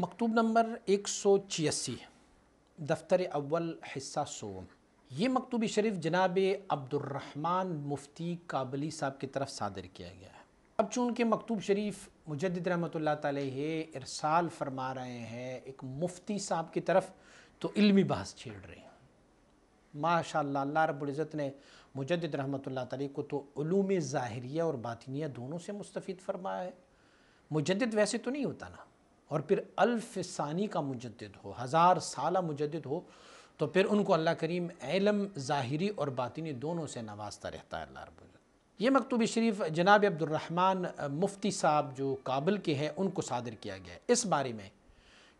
मकतूब number एक सौ छियासी दफ्तर अव्वल हिस्सा सोम ये मकतूब शरीफ जनाब अब्दुलरहमान मुफ्ती काबली साहब की तरफ सादर किया गया है अब चूँकि मकतूब शरीफ मुजद रहमत इरसाल फरमा रहे हैं एक मुफ्ती साहब की तरफ तो इल्मी बहस छेड़ रहे हैं माशा अल्लाह रबुल्ज़त ने मुजद रहमत को तो ूम ज़ाहरिया और बातिनिया दोनों से मुस्तफ़ फरमाया है मुजद वैसे तो नहीं होता ना और फिर अल्फसानी का मुजद हो हज़ार साल मुजद हो तो फिर उनको अल्लाह करीम एलम ज़ाहरी और बातिनी दोनों से नवाजता रहता है अल्लाह रब ये मकतूब शरीफ जनाब अब्दुलरहमान मुफ्ती साहब जो काबिल के हैं उनको सादर किया गया है इस बारे में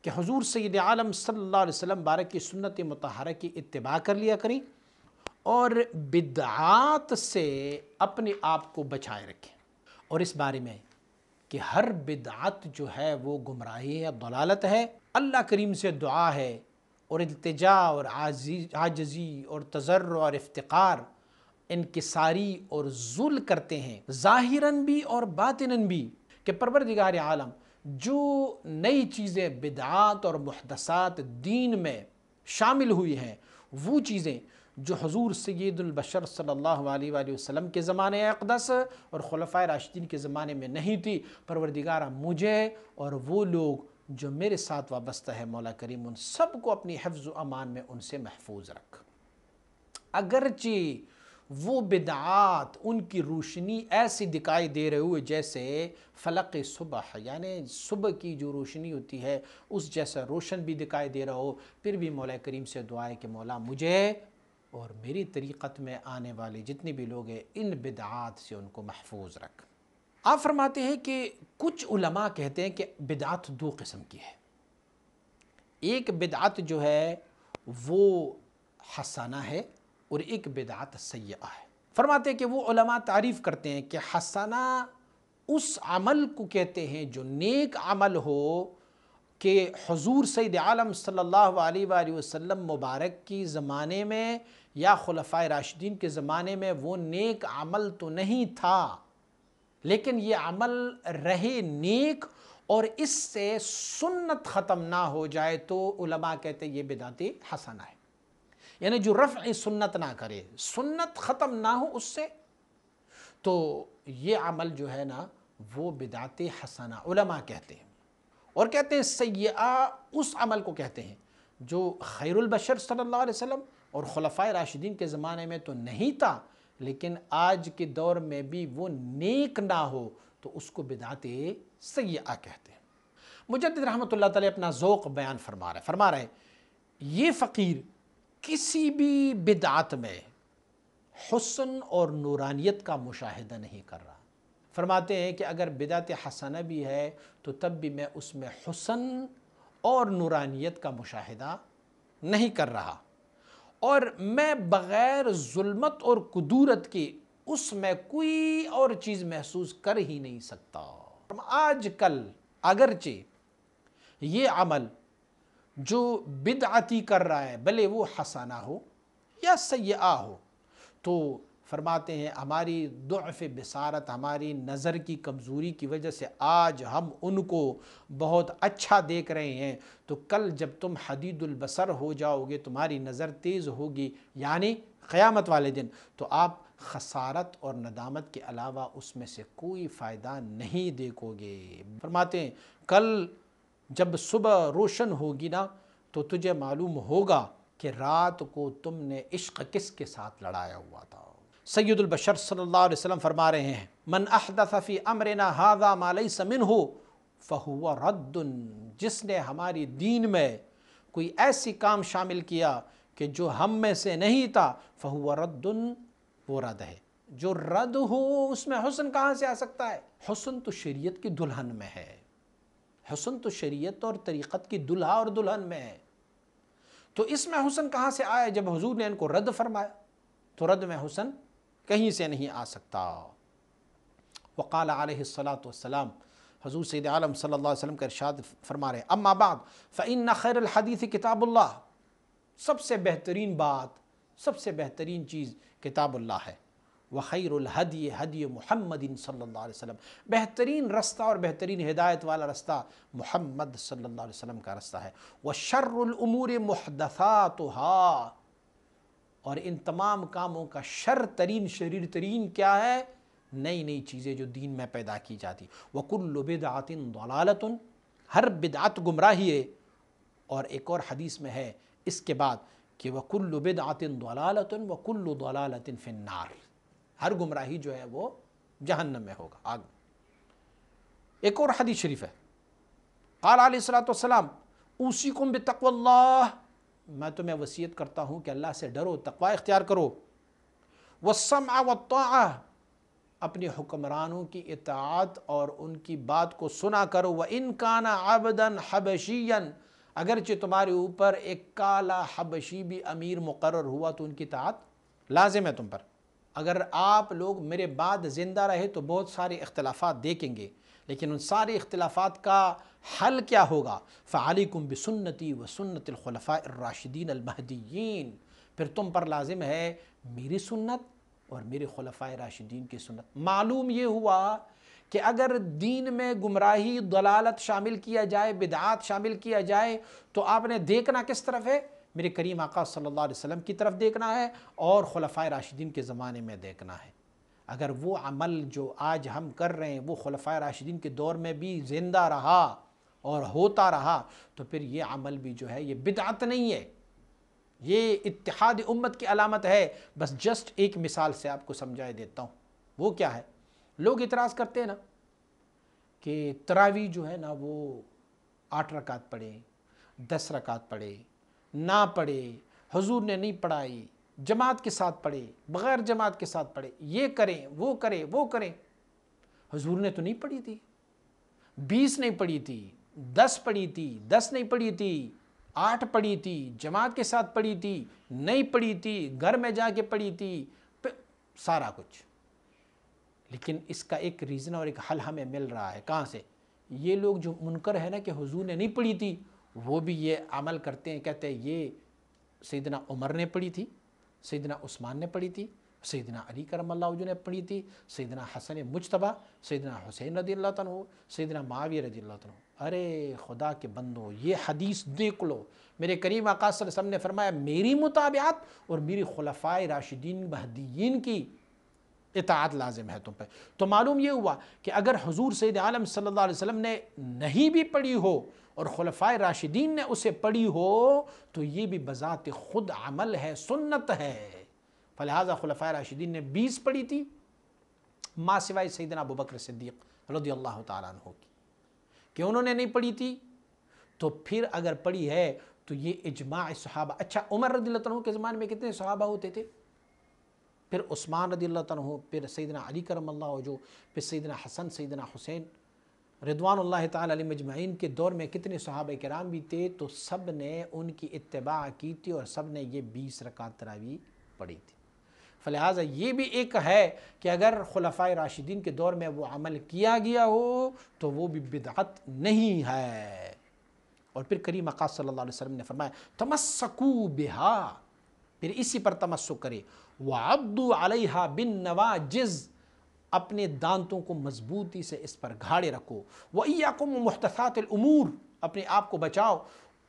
कि हजूर सैद आलम सल्ला वसम बारक की सुन्नत मतहर की इतबा कर लिया करें और बिदात से अपने आप को बचाए रखें और इस बारे में कि हर बिदात जो है वो गुमराही है दलालत है अल्लाह करीम से दुआ है और अल्तजा और आजी आजजी और तजर और इफ्तार इनकसारी और जुल करते हैं ज़ाहिरन भी और बातिन भी कि परवरदिगार आलम जो नई चीज़ें बिदात और महदसात दीन में शामिल हुई हैं वो चीज़ें जो हजूर सैदुलबशर सल्ला वसम के ज़माने अकदस और खलफ़ा राशिदीन के ज़माने में नहीं थी परवरदिगारा मुझे और वो लोग जो मेरे साथ वाबस्ता है मौला करीम उन सब को अपनी हफ्ज़ अमान में उनसे महफूज रख अगरचि वो बिदात उनकी रोशनी ऐसी दिखाई दे रहे हुए जैसे फलक सुबह यानी सुबह की जो रोशनी होती है उस जैसा रोशन भी दिखाई दे रहा हो फिर भी मौला करीम से दुआ है कि मौला मुझे और मेरी तरीक़त में आने वाले जितने भी लोग हैं इन बिदात से उनको महफूज रख आप फरमाते हैं कि कुछ उलमा कहते हैं कि बिदात दो किस्म की है एक बिदात जो है वो हसाना है और एक बिदात सयाह है फरमाते हैं कि वो उलमा तारीफ़ करते हैं कि हसाना उस अमल को कहते हैं जो नेक अमल हो कि हजूर सैद आलम सल्ला वसम मुबारक की ज़माने में या खलफ़ा राशिदीन के ज़माने में वो नेक अमल तो नहीं था लेकिन ये अमल रहे नेक और इससे सुन्नत ख़त्म ना हो जाए तो उलमा कहते ये बिदाती हसना है यानी जो रफ़ सुन्नत ना करे सुन्नत ख़त्म ना हो उससे तो ये अमल जो है ना वो बिदात हसना उलमा कहते हैं और कहते हैं सयाह उस अमल को कहते हैं जो खैरबशर सल्ला वसम और खलफा राशिदीन के ज़माने में तो नहीं था लेकिन आज के दौर में भी वो नेक ना हो तो उसको बिदात सयाह कहते हैं मुजद रहमत ला अपना ओक़ बयान फरमा रहे फरमा रहे ये फ़कीर किसी भी बिदात में हसन और नूरानियत का मुशाहिदा नहीं कर रहा फरमाते हैं कि अगर बिदात हसना भी है तो तब भी मैं उसमें हुसन और नूरानियत का मुशाहिदा नहीं कर रहा और मैं बग़ैर जुल्मत और कुदूरत के उसमें कोई और चीज़ महसूस कर ही नहीं सकता आज कल अगरचे ये अमल जो बिदअती कर रहा है भले वो हसाना हो या सयाह हो तो फरमाते हैं हमारी दुफ़ बसारत हमारी नज़र की कमज़ोरी की वजह से आज हम उनको बहुत अच्छा देख रहे हैं तो कल जब तुम हदीदुलबसर हो जाओगे तुम्हारी नज़र तेज़ होगी यानी क़यामत वाले दिन तो आप खसारत और नदामत के अलावा उसमें से कोई फ़ायदा नहीं देखोगे फरमाते हैं कल जब सुबह रोशन होगी ना तो तुझे मालूम होगा कि रात को तुमने इश्क किसके साथ लड़ाया हुआ था सैदुलबशर सल्ला वसम फरमा रहे हैं मन अहदफ़ी अमरना हाजा मालई समिन हो फहू रद्दन जिसने हमारी दीन में कोई ऐसी काम शामिल किया कि जो हम में से नहीं था फहू रद्दन वो रद्द है जो रद्द हो उसमें हसन कहाँ से आ सकता है हसन तो शरीयत की दुल्हन में है हसन तो शरीयत और तरीक़त की दुल्हा और दुल्हन में है तो इसमें हुसन कहाँ से आया जब हजूर ने इनको रद्द फरमाया तो रद्द में हुसन कहीं से नहीं आ सकता वक़ाल आलतम हजूर सैद आलम सल्ला वसम का इरशाद फरमा रहे अम्मा बाद फ़ैन खैर हदीफ़ किताबुल्ला सबसे बेहतरीन बात सबसे बेहतरीन चीज़ किताबुल्ला है व खैरहदी हदी महमदिन सल्ला वसम बेहतरीन रास्ता और बेहतरीन हिदायत वाला रास्ता मोहम्मद सल्ला वसम का रास्ता है व शर्रमूर महदसा तो हा और इन तमाम कामों का शर तरीन शरीर तरीन क्या है नई नई चीज़ें जो दीन में पैदा की जाती वकुल्ल बिदातिन दलालतन हर बिदात गुमराही है और एक और हदीस में है इसके बाद कि वकुल्ल बिदातिन दलालतन वकुल्लु दलालतिन फिन्नार हर गुमराही जो है वो जहन्नम में होगा आग एक और हदीस शरीफ है काल सलाम उसी कुम बतकल्ला मैं तुम्हें वसीयत करता हूँ कि अल्लाह से डरो तकवा इख्तियार करो वसम वा अपने हुक्मरानों की इतात और उनकी बात को सुना करो व इनकाना आबदन हबशियन अगरचे तुम्हारे ऊपर एक काला हबशी भी अमीर मुकर हुआ तो उनकी तात लाजिम है तुम पर अगर आप लोग मेरे बाद ज़िंदा रहे तो बहुत सारे इख्तलाफात देखेंगे लेकिन उन सारे इख्तलाफात का हल क्या होगा फ़ालिकुम बसन्नती व सुन्नतलखलफ़ाराशिदीन अलमहदीन फिर तुम पर लाजिम है मेरी सुन्नत और मेरे खलफ़ा राशिदीन की सुन्नत मालूम ये हुआ कि अगर दीन में गुमराही दलालत शामिल किया जाए बिदात शामिल किया जाए तो आपने देखना किस तरफ है मेरे करीम आका सल्लल्लाहु अलैहि वसल्लम की तरफ देखना है और खलफ़ा राशिदीन के ज़माने में देखना है अगर वो अमल जो आज हम कर रहे हैं वो खलफा राशिदीन के दौर में भी ज़िंदा रहा और होता रहा तो फिर ये अमल भी जो है ये बिदात नहीं है ये इतिहाद उम्मत की अलामत है बस जस्ट एक मिसाल से आपको समझाए देता हूँ वो क्या है लोग इतराज़ करते हैं ना कि तरावी जो है ना वो आठ रकात पढ़े दस रकात पढ़े ना पढ़े हजूर ने नहीं पढ़ाई जमात के साथ पढ़े बग़ैर जमात के साथ पढ़े ये करें वो करें वो करें हजूर ने तो नहीं पढ़ी थी बीस नहीं पढ़ी थी दस पढ़ी थी दस नहीं पढ़ी थी आठ पढ़ी थी जमात के साथ पढ़ी थी नहीं पढ़ी थी घर में जाके पढ़ी थी सारा कुछ लेकिन इसका एक रीज़न और एक हल हमें मिल रहा है कहाँ से ये लोग जो मुनकर है ना कि हुजूर ने नहीं पढ़ी थी वो भी ये अमल करते हैं कहते हैं ये सैदना उमर ने पढ़ी थी सैदना उस्मान ने पढ़ी थी सैदना अली करमल्लाजू ने पढ़ी थी सैदना हसन मुशतबा सैदना हुसैन रदी अल्लाह तन सैदना माविया रदी अल्लाह तन अरे खुदा के बंदो ये हदीस देख लो मेरे करीम आकाशम ने फरमाया मेरी मुताबियात और मेरी खलफा राशिदीन महदीन की इतात लाजिम है तुम पर तो मालूम ये हुआ कि अगर हजूर सैद आलम सल्ला वसम ने नहीं भी पढ़ी हो और खलफ़ा राशिदीन ने उसे पढ़ी हो तो ये भी बज़ात खुद अमल है सुन्नत है फलहाजा खलफ़ा राशिदीन ने बीस पढ़ी थी माँ सिवाय सैदना अबू बकर रदी अल्लाह तु की कि उन्होंने नहीं पढ़ी थी तो फिर अगर पढ़ी है तो ये इजमा सहाबा अच्छा उमर रदील के ज़माने में कितने सहाबा होते थे फिर उस्मान रदील फिर सैदना अली करम जो फिर सैदना हसन सैदना हुसैन रिदवानल्ला ताली मजमाइन के दौर में कितने सहाब कराम भी थे तो सब ने उनकी इतबा की थी और सब ने ये बीस रकात तरावी पढ़ी थी फलिहाजा ये भी एक है कि अगर खलफा राशिदीन के दौर में वो अमल किया गया हो तो वो भी बिदात नहीं है और फिर करी अका सल्ला वसम ने फरमाया तमस्कू बिहा फिर इसी पर तमस्क करे व अब्दू अलहा बिन नवाजिज़ अपने दांतों को मजबूती से इस पर घाड़े रखो वैया को महतसातमूर अपने आप को बचाओ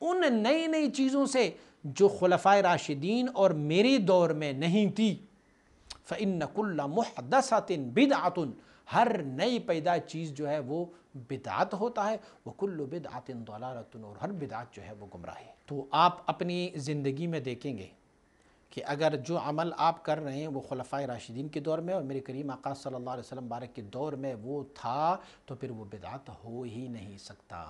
उन नई नई चीज़ों से जो खलफा राशिदीन और मेरे दौर में नहीं थी फ़िन नकुल्ला बिद बिदातन हर नई पैदा चीज़ जो है वो बिदात होता है वह बिद आतिन दौलारतन और हर बिदात जो है वो गुमराह है तो आप अपनी ज़िंदगी में देखेंगे कि अगर जो अमल आप कर रहे हैं वो खलफ़ा राशिदीन के दौर में और मेरे करीम आकाश सल्लल्लाहु अलैहि वसल्लम बारक के दौर में वो था तो फिर वो बिदात हो ही नहीं सकता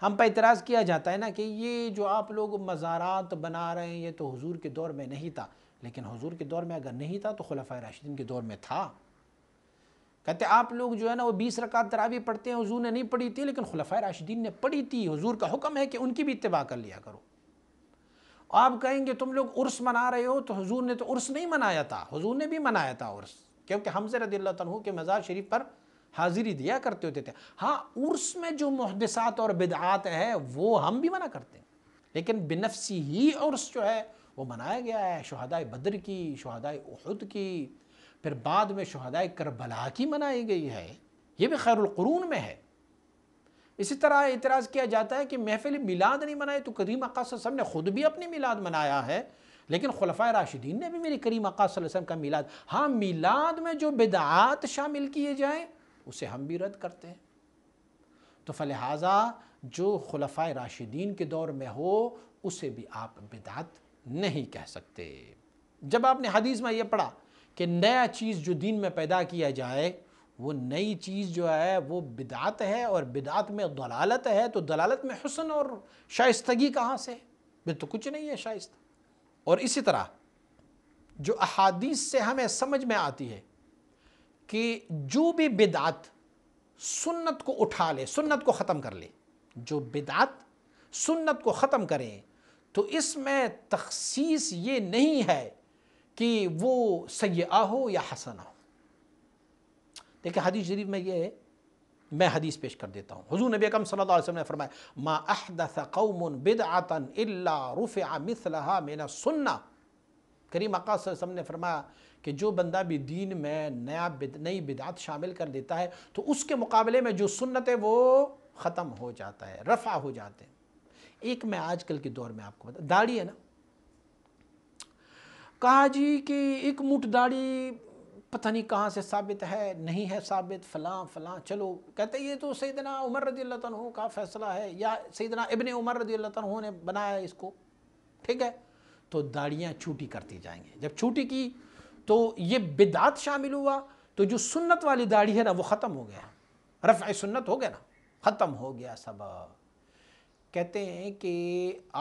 हम पर इतराज़ किया जाता है ना कि ये जो आप लोग मज़ारात बना रहे हैं ये तो हुजूर के दौर में नहीं था लेकिन हुजूर के दौर में अगर नहीं था तो खलफ़ा राशिदीन के दौर में था कहते आप लोग जो है ना वो बीस रकात तरावी पढ़ते हैं हज़ू ने नहीं पढ़ी थी लेकिन खलफ़ा राशिदीन ने पढ़ी थी हजूर का हुक्म है कि उनकी भी इतबा कर लिया करो आप कहेंगे तुम लोग उर्स मना रहे हो तो हजूर ने तो उर्स नहीं मनाया था हजूर ने भी मनाया था उर्स क्योंकि हमसे रदील तु के मज़ार शरीफ पर हाजिरी दिया करते होते थे हाँ उर्स में जो मुहदसात और बिदात है वो हम भी मना करते हैं लेकिन बिनफसी ही उर्स जो है वो मनाया गया है शहदाय बद्र की शहदाय उहद की फिर बाद में शहदाय करबला की मनाई गई है ये भी खैरक़रून में है इसी तरह एतराज़ किया जाता है कि महफिल मिलाद नहीं मनाई तो करीम अका ने ख़ुद भी अपनी मिलाद मनाया है लेकिन खलफा राशिदीन ने भी मेरी करीम अका वसम का मिलाद हाँ मिलाद में जो बिदात शामिल किए जाएँ उसे हम भी रद्द करते हैं तो फलहाजा जो खलफा राशिदीन के दौर में हो उसे भी आप बिदात नहीं कह सकते जब आपने हदीस में यह पढ़ा कि नया चीज़ जो दीन में पैदा किया जाए वो नई चीज़ जो है वो बिदात है और बिदात में दलालत है तो दलालत में हसन और शाइस्तगी कहाँ से है तो कुछ नहीं है शाइस्त और इसी तरह जो अहादीस से हमें समझ में आती है कि जो भी बिदात सुन्नत को उठा ले सुन्नत को ख़त्म कर ले जो बिदात सुन्नत को ख़त्म करें तो इसमें तखसीस ये नहीं है कि वो सयाह हो या हसना हो लेकिन हदीस शरीफ में ये है मैं हदीस पेश कर देता हूँ हजू नबी कम सल्लल्लाहु अलैहि वसल्लम ने फरमाया मा सुन्ना करीम अकासम ने फरमाया कि जो बंदा भी दीन में नया बिद, नई बिदात शामिल कर देता है तो उसके मुकाबले में जो सुन्नत है वो ख़त्म हो जाता है रफ़ा हो जाते हैं एक मैं आजकल के दौर में आपको बता दाढ़ी है ना कहा जी कि एक मुठ दाढ़ी पता नहीं कहाँ से साबित है नहीं है साबित फ़लाँ फ़लाँ चलो कहते ये तो सैदना उमर रदी तहों का फ़ैसला है या सैदना इबन उमर रदी तहों ने बनाया इसको ठीक है तो दाढ़ियाँ छूटी करती जाएंगे जब छूटी की तो ये बिदात शामिल हुआ तो जो सुन्नत वाली दाढ़ी है ना वो ख़त्म हो गया रफ़ सुन्नत हो गया ना ख़त्म हो गया सब कहते हैं कि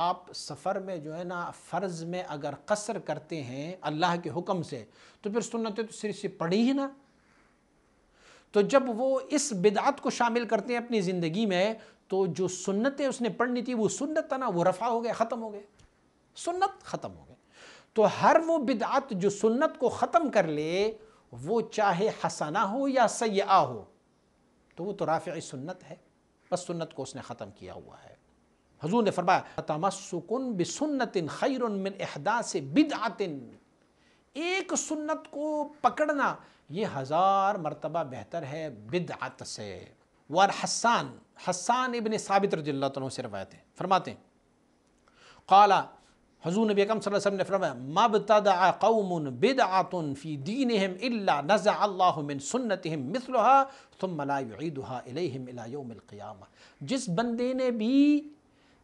आप सफ़र में जो है ना फ़र्ज़ में अगर कसर करते हैं अल्लाह के हुक्म से तो फिर सुनते तो सिर से पढ़ी ही ना तो जब वो इस बिदात को शामिल करते हैं अपनी ज़िंदगी में तो जो सुन्नतें उसने पढ़नी थी वो सुन्नत था ना वो रफ़ा हो गए ख़त्म हो गए सुन्नत ख़त्म हो गए तो हर वो बिदात जो सुन्नत को ख़त्म कर ले वो चाहे हसना हो या सयाह हो तो वो तो राफ़ सुन्नत है बस सुन्नत को उसने ख़त्म किया हुआ है हजूर ने फरमाया तमस्कुन बिसन्नतिन खैरमिन अहदा से बिदआतिन एक सुन्नत को पकड़ना ये हज़ार मरतबा बेहतर है बिदअत से वर हसान हसान इबन साबित रजील्ला से रवायत है फरमाते हैं काला हजू नबी अकम वसल्लम ने फरमाया मबतद कौमन बिदआतन फ़ी दीन हम इल्ला नज़ा अल्लाह मिन सुन्नत हम मिसलहा तुम मलाईदहा इलेम इलायोमिलक़ियाम जिस बंदे ने भी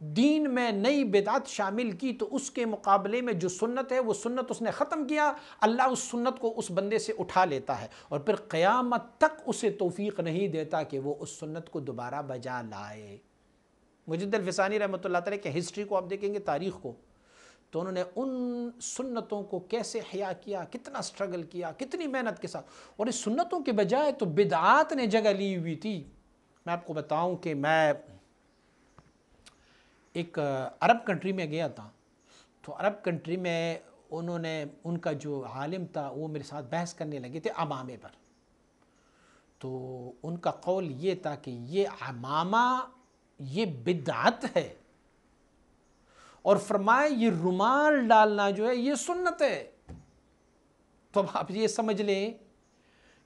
दीन में नई बिदात शामिल की तो उसके मुकाबले में जो सुन्नत है वो सुन्नत उसने ख़त्म किया अल्लाह उस सुन्नत को उस बंदे से उठा लेता है और फिर क़यामत तक उसे तोफ़ी नहीं देता कि वो उस सुन्नत को दोबारा बजा लाए मुजदलफिसानी रहमत ला के हिस्ट्री को आप देखेंगे तारीख़ को तो उन्होंने उन सुन्नतों को कैसे हया किया कितना स्ट्रगल किया कितनी मेहनत के साथ और इस सुन्नतों के बजाय तो बिदात ने जगह ली हुई थी मैं आपको बताऊं कि मैं एक अरब कंट्री में गया था तो अरब कंट्री में उन्होंने उनका जो आलिम था वो मेरे साथ बहस करने लगे थे अमामे पर तो उनका कौल ये था कि ये अमामा ये बिदात है और फरमाए ये रुमाल डालना जो है ये सुन्नत है तो अब आप ये समझ लें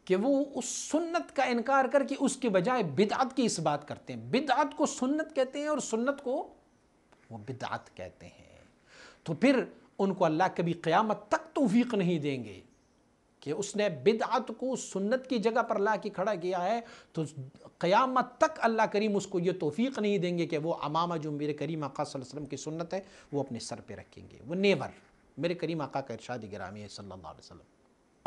कि वो उस सुन्नत का इनकार करके उसके बजाय बिदात की इस बात करते हैं बिदात को सुन्नत कहते हैं और सुन्नत को वो बिदात कहते हैं तो फिर उनको अल्लाह कभी क़्यामत तक तोफ़ीक नहीं देंगे कि उसने बिदात को सुन्नत की जगह पर ला के खड़ा किया है तो क़यामत तक अल्लाह करीम उसको ये तोफ़ीक नहीं देंगे कि वो अमामा जो मेरे करीम आका वसल्लम की सुन्नत है वो अपने सर पे रखेंगे वो नेवर मेरे करीम आका का इरशाद ग्रामी है सल्ला वसलम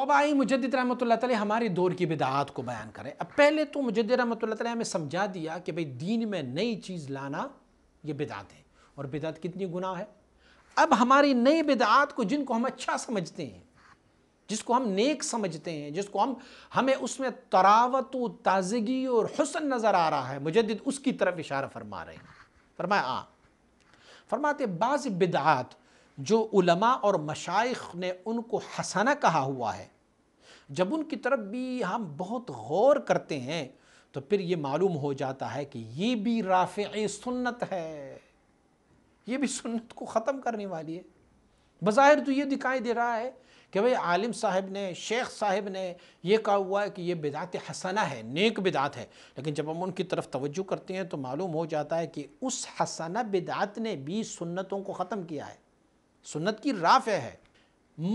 अब आई मुजद रहमत हमारे दौर की बिदात को बयान करें अब पहले तो मुजद रहमत हमें समझा दिया कि भाई दीन में नई चीज़ लाना ये बिदात है और बिदात कितनी गुनाह है अब हमारी नई बिदात को जिनको हम अच्छा समझते हैं जिसको हम नेक समझते हैं जिसको हम हमें उसमें तरावत ताजगी और हुसन नज़र आ रहा है मुजद उसकी तरफ इशारा फरमा रहे हैं फरमाए आ हाँ। फरमाते बाज़ बिदात जो उलमा और मशाइख ने उनको हसना कहा हुआ है जब उनकी तरफ भी हम बहुत गौर करते हैं तो फिर ये मालूम हो जाता है कि ये भी राफ़ सुन्नत है ये भी सुन्नत को ख़त्म करने वाली है बाहिर तो ये दिखाई दे रहा है कि भाई आलिम साहब ने शेख साहब ने यह कहा हुआ है कि ये बिदात हसना है नेक बिदात है लेकिन जब हम उनकी तरफ तवज्जो करते हैं तो मालूम हो जाता है कि उस हसना बिदात ने भी सुन्नतों को ख़त्म किया है सुन्नत की राफ़ है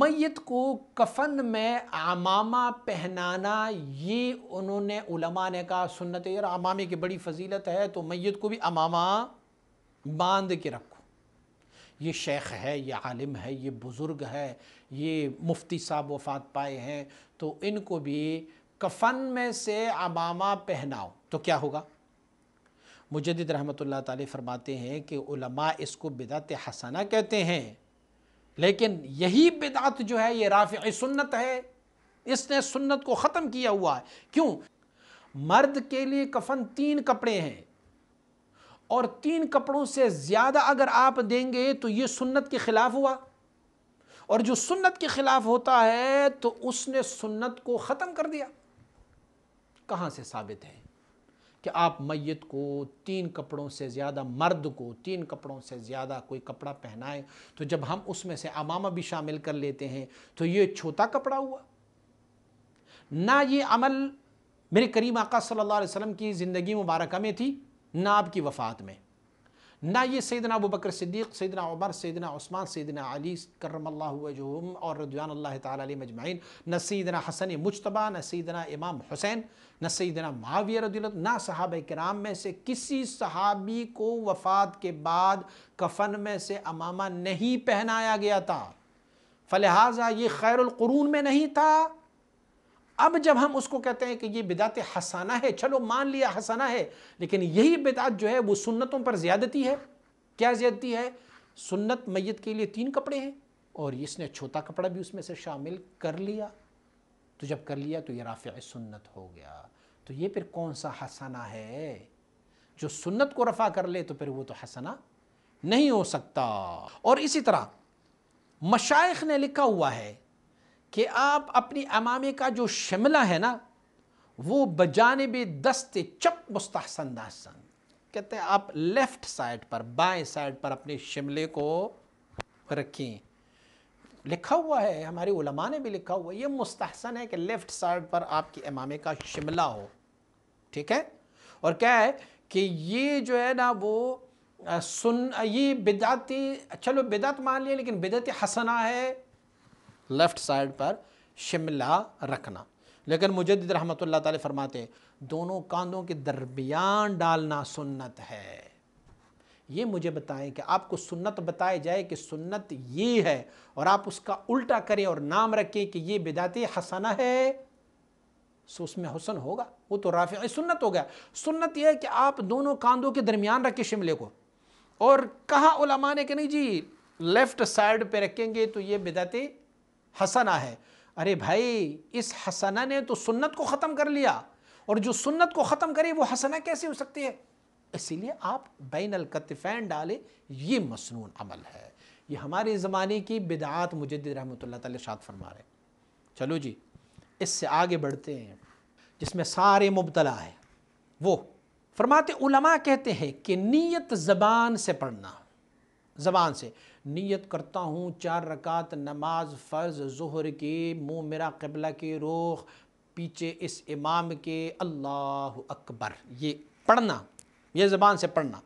मैत को कफन में आमामा पहनाना ये उन्होंने उलमा ने कहा सुन्नत यार आमामे की बड़ी फजीलत है तो मैत को भी अमामा बांध के रखो ये शेख है ये आलिम है ये बुज़ुर्ग है ये मुफ्ती साहब वफात पाए हैं तो इनको भी कफन में से अमामा पहनाओ तो क्या होगा मुजद रहमत फरमाते हैं कि उलमा इसको बिदात हसना कहते हैं लेकिन यही बिदात जो है ये राफ़ सुन्नत है इसने सुन्नत को ख़त्म किया हुआ है क्यों मर्द के लिए कफन तीन कपड़े हैं और तीन कपड़ों से ज़्यादा अगर आप देंगे तो ये सुन्नत के ख़िलाफ़ हुआ और जो सुन्नत के ख़िलाफ़ होता है तो उसने सुन्नत को ख़त्म कर दिया कहाँ से साबित है कि आप मैत को तीन कपड़ों से ज़्यादा मर्द को तीन कपड़ों से ज़्यादा कोई कपड़ा पहनाए तो जब हम उसमें से अमामा भी शामिल कर लेते हैं तो ये छोटा कपड़ा हुआ ना ये अमल मेरे करीम आका सल्लल्लाहु अलैहि वसल्लम की ज़िंदगी मुबारक में थी ना आपकी वफ़ात में ना ये सैदना अबू बकर सिद्दीक सैदना उमर सैदना उस्मान सैदना अली करमल्ला वजहम और रजवान अल्लाह मजमाइन न सैदना हसन मुशतबा न सैदना इमाम हुसैन न सैदना माविया रदील ना साहब कराम में से किसी सहाबी को वफ़ात के बाद कफन में से अमामा नहीं पहनाया गया था फलहाजा ये खैरक़रून में नहीं था अब जब हम उसको कहते हैं कि ये बिदात हसाना है चलो मान लिया हसाना है लेकिन यही बिदात जो है वो सुन्नतों पर ज़्यादती है क्या ज़्यादती है सुन्नत मैत के लिए तीन कपड़े हैं और इसने छोटा कपड़ा भी उसमें से शामिल कर लिया तो जब कर लिया तो ये राफ़ सुन्नत हो गया तो ये फिर कौन सा हसाना है जो सुन्नत को रफ़ा कर ले तो फिर वो तो हसना नहीं हो सकता और इसी तरह मशाइ ने लिखा हुआ है कि आप अपनी अमामे का जो शिमला है ना वो बजानब दस्त चप मुस्तसन दासन कहते हैं आप लेफ़्ट साइड पर बाएं साइड पर अपने शिमले को रखें लिखा हुआ है हमारे उलमा ने भी लिखा हुआ है ये मुस्तहसन है कि लेफ़्ट साइड पर आपकी इमामे का शिमला हो ठीक है और क्या है कि ये जो है ना वो सुन ये बिदाती चलो बिदत मान लिया लेकिन बिदत हसना है लेफ़्ट साइड पर शिमला रखना लेकिन मुजद रहमत ला फरमाते दोनों कांधों के दरमियान डालना सुन्नत है ये मुझे बताएं कि आपको सुन्नत बताई जाए कि सुन्नत ये है और आप उसका उल्टा करें और नाम रखें कि ये बिदात हसना है सो उसमें हुसन होगा वो तो राफ सुन्नत हो गया सुन्नत यह है कि आप दोनों कांधों के दरमियान रखें शिमले को और कहा उलमा ने कि नहीं जी लेफ़्ट साइड पे रखेंगे तो ये बिदाती हसना है अरे भाई इस हसना ने तो सुन्नत को ख़त्म कर लिया और जो सुन्नत को ख़त्म करे वो हसना कैसे हो सकती है इसीलिए आप बैन अलकतफ़ैन डालें ये मसनून अमल है ये हमारे ज़माने की बिदात मुजद रहमत ताद फरमा रहे चलो जी इससे आगे बढ़ते हैं जिसमें सारे मुबतला है वो फरमाते उलमा कहते हैं कि नीयत ज़बान से पढ़ना ज़बान से नीयत करता हूँ चार रकात नमाज फ़र्ज़ जहर की मुँह मेरा कबला के रोख पीछे इस इमाम के अल्लाह अकबर ये पढ़ना ये ज़बान से पढ़ना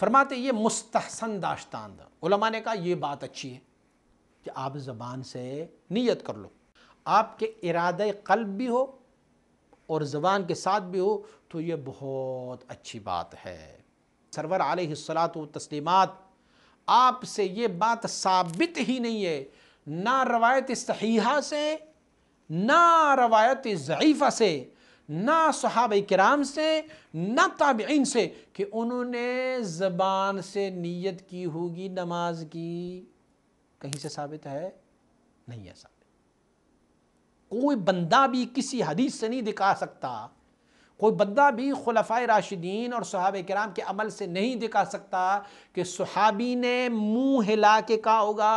फरमाते ये मुस्तसन दाश्तान उलमा ने कहा यह बात अच्छी है कि आप ज़बान से नीयत कर लो आपके इरादे कल्ब भी हो और ज़बान के साथ भी हो तो ये बहुत अच्छी बात है सरवर आलत तस्लीमत आपसे ये बात साबित ही नहीं है ना रवायत सहीहा से ना रवायत ज़ीफ़ा से ना सहाब कराम से ना ताबीन से कि उन्होंने ज़बान से नीयत की होगी नमाज की कहीं से साबित है नहीं है साबित कोई बंदा भी किसी हदीस से नहीं दिखा सकता कोई बंदा भी खलफ़ा राशिदीन और सहाब कराम के अमल से नहीं दिखा सकता कि सहाबी ने मुँह हिला के कहा होगा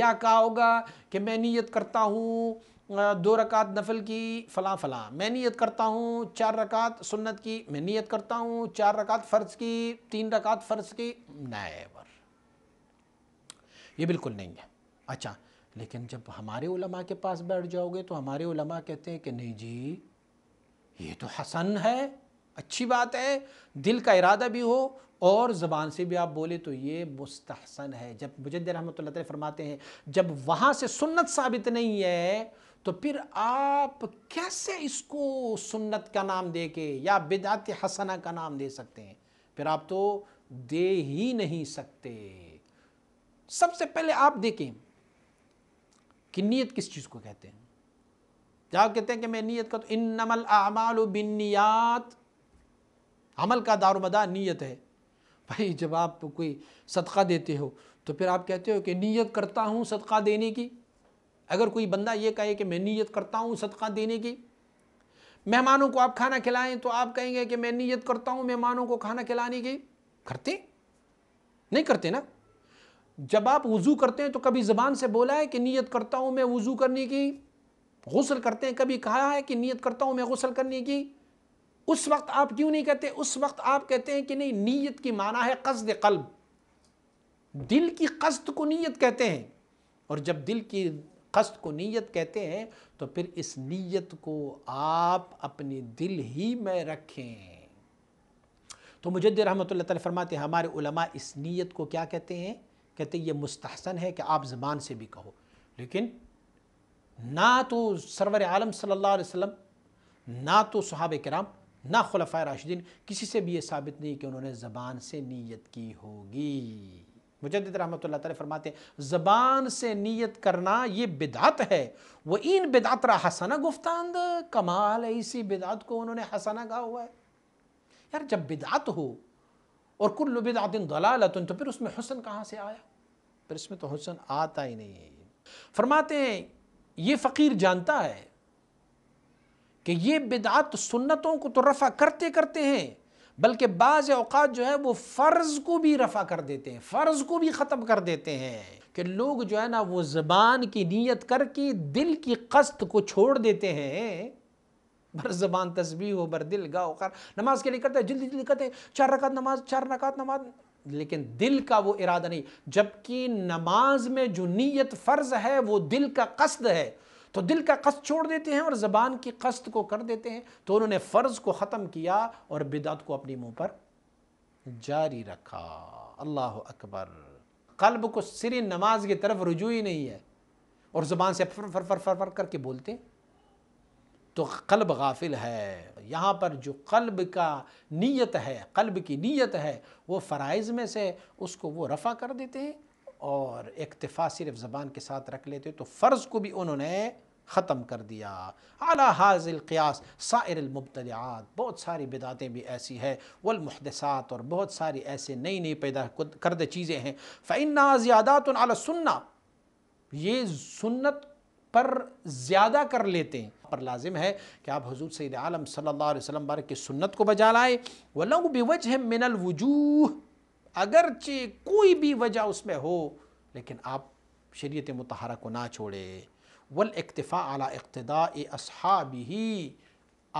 या कहा होगा कि मैं नीयत करता हूँ दो रकात नफल की फ़लाँ फ़लाँ मैं नीयत करता हूँ चार रकात सुन्नत की मैं नीयत करता हूँ चार रकात फ़र्ज़ की तीन रकात फ़र्ज़ की नैबर ये बिल्कुल नहीं है अच्छा लेकिन जब हमारे उलमा के पास बैठ जाओगे तो हमारे उलमा कहते हैं कि नहीं जी ये तो हसन है अच्छी बात है दिल का इरादा भी हो और ज़बान से भी आप बोले तो ये मुस्तहसन है जब मुजद रहमत फरमाते हैं जब वहाँ से सुन्नत साबित नहीं है तो फिर आप कैसे इसको सुन्नत का नाम दे के या बिदात हसना का नाम दे सकते हैं फिर आप तो दे ही नहीं सकते सबसे पहले आप देखें कि नीयत किस चीज़ को कहते हैं जहाँ कहते हैं कि मैं नीयत का तो इन नमल अमाल नियात अमल का दारोमदार नीयत है भाई जब आप कोई सदका देते हो तो फिर आप कहते हो कि नीयत करता हूँ सदका देने की अगर कोई बंदा ये कहे कि मैं नीयत करता हूँ सदका देने की मेहमानों को आप खाना खिलाएं तो आप कहेंगे कि मैं नीयत करता हूँ मेहमानों को खाना खिलाने की करते नहीं करते ना जब आप वज़ू करते हैं तो कभी ज़बान से बोला है कि नीयत करता हूँ मैं वज़ू करने की गसल करते हैं कभी कहा है कि नीयत करता हूँ मैं गसल करने की उस वक्त आप क्यों नहीं कहते उस वक्त आप कहते हैं कि नहीं नीयत की माना है कसद कल्ब दिल की कस्त को नीयत कहते हैं और जब दिल की कस्त को नीयत कहते हैं तो फिर इस नीयत को आप अपने दिल ही में रखें तो मुजद रहमत फरमाते हैं हमारे उलमा इस नीयत को क्या कहते हैं कहते हैं ये मुस्तहसन है कि आप ज़बान से भी कहो लेकिन ना तो सरवर आलम सल्ला वसम ना तो सहाब कराम ना खलफा राशिदीन किसी से भी ये साबित नहीं कि उन्होंने ज़बान से नीयत की होगी मुजद रहमत तरमाते फरमाते ज़बान से नीयत करना ये बिदात है वह इन बिदात रहा हसना गुफ्तांद कमाल है इसी बिदात को उन्होंने हसाना कहा हुआ है यार जब बिदात हो और कुल बिदातिन दलालतन तो फिर उसमें हुसन कहाँ से आया फिर इसमें तो हुसन आता ही नहीं है फरमाते हैं ये फ़कीर जानता है कि ये बिदात सुन्नतों को तो रफ़ा करते करते हैं बल्कि बाज़ अवकात जो है वो फ़र्ज़ को भी रफ़ा कर देते हैं फ़र्ज़ को भी ख़त्म कर देते हैं कि लोग जो है ना वो ज़बान की नीयत करके दिल की कस्त को छोड़ देते हैं बर ज़बान तस्वीर हो बर दिल गाओ कर नमाज़ के लिए करते हैं जल्दी जल्दी करते हैं चार रकात नमाज चार रकात नमाज लेकिन दिल का वो इरादा नहीं जबकि नमाज में जो नीयत फ़र्ज़ है वो दिल का कस्द है तो दिल का कस्त छोड़ देते हैं और ज़बान की कस्त को कर देते हैं तो उन्होंने फ़र्ज़ को ख़त्म किया और बिदात को अपने मुंह पर जारी रखा अल्लाह अकबर कल्ब को सिर नमाज की तरफ रुजू ही नहीं है और ज़बान से फर फर फर फर फर करके बोलते तो कल्ब गाफिल है यहाँ पर जो कल्ब का नीयत है कल्ब की नीयत है वो फ़राइज़ में से उसको वो रफ़ा कर देते हैं और इक्तफ़ा सिर्फ ज़बान के साथ रख लेते तो फ़र्ज़ को भी उन्होंने ख़त्म कर दिया अला हाजिल क़ियास सायरमबतलियात बहुत सारी बिदातें भी ऐसी है वलमहदसात और बहुत सारी ऐसे नई नई पैदा करद चीज़ें हैं फ़ैना ज़्यादात सुन्ना ये सुन्नत पर ज़्यादा कर लेते हैं पर लाजिम है कि आप हजूर सैद आलम सल्ला वसम बार की सुन्नत को बजा लाएँ वलंग बेवज है मिनल वजूह अगरचे कोई भी वजह उसमें हो लेकिन आप शरीत मतहरा को ना छोड़े वल इक्तफ़ा अला इकतदा असहाब ही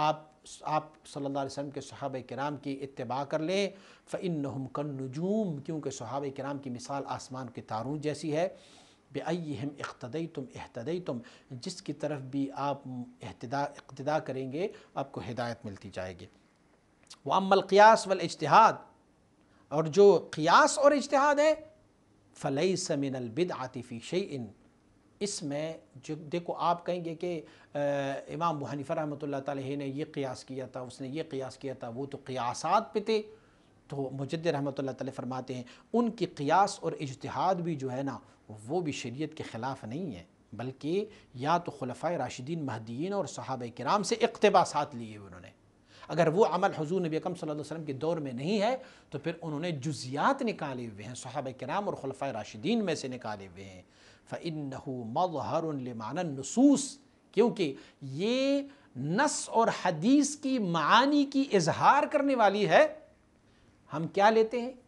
आप आप सल्लल्लाहु अलैहि वसल्लम के सहाब कराम की इतबा कर लें फ़िन हम कन नजूम क्योंकि सहाब कराम की मिसाल आसमान के तारों जैसी है बेअम इकतदई तुम अहतदई तुम जिसकी तरफ भी आप अहतदा इकतदा करेंगे आपको हिदायत मिलती जाएगी अमल क़ियास वल इजतहाद और जो क़ियास और इजतहाद है फ़लई समिन अलबिद आतिफ़ी इन इसमें जो देखो आप कहेंगे कि इमाम बहनीफ़र रहमत ने ये क़ियास किया था उसने ये क़ियास किया था वो तो क़ियासात पे थे तो मुजद रहमत ला फरमाते हैं उनकी क़ियास और इजतहाद भी जो है ना वो भी शरीय के ख़िलाफ़ नहीं है बल्कि या तो खलफ़ा राशिदीन महदीन और सहाब कराम से इकतबासात लिए उन्होंने अगर वो अमल हजू नबी अकम वसम के दौर में नहीं है तो फिर उन्होंने जुजियात निकाले हुए हैं सहाब कराम और खलफ़ा राशिदीन में से निकाले हुए हैं फ़िन मजहरमान नसूस क्योंकि ये नस और हदीस की मानी की इजहार करने वाली है हम क्या लेते हैं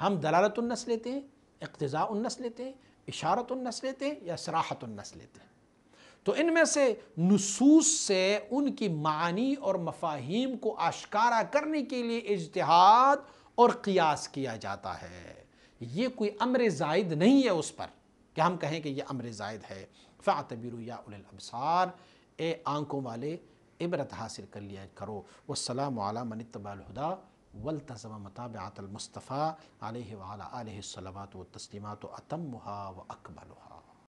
हम दलालतुलनस लेते हैं इकतज़ाउलनस लेते हैं इशारतुलनस लेते हैं या सराहतुलनस लेते हैं तो इनमें से नसूस से उनकी मानी और मफाहिम को आशकारा करने के लिए इजतहाद और क़ियास किया जाता है ये कोई अमर जायद नहीं है उस पर कि हम कहें कि यह अमर जायद है फ़ातबिर याबसार ए आंखों वाले इबरत हासिल कर लिया करो वसलाम मन तबालहुदा والتزم متابعة المصطفى عليه وعلى آله الصلوات والتسليمات أتمها وأكملها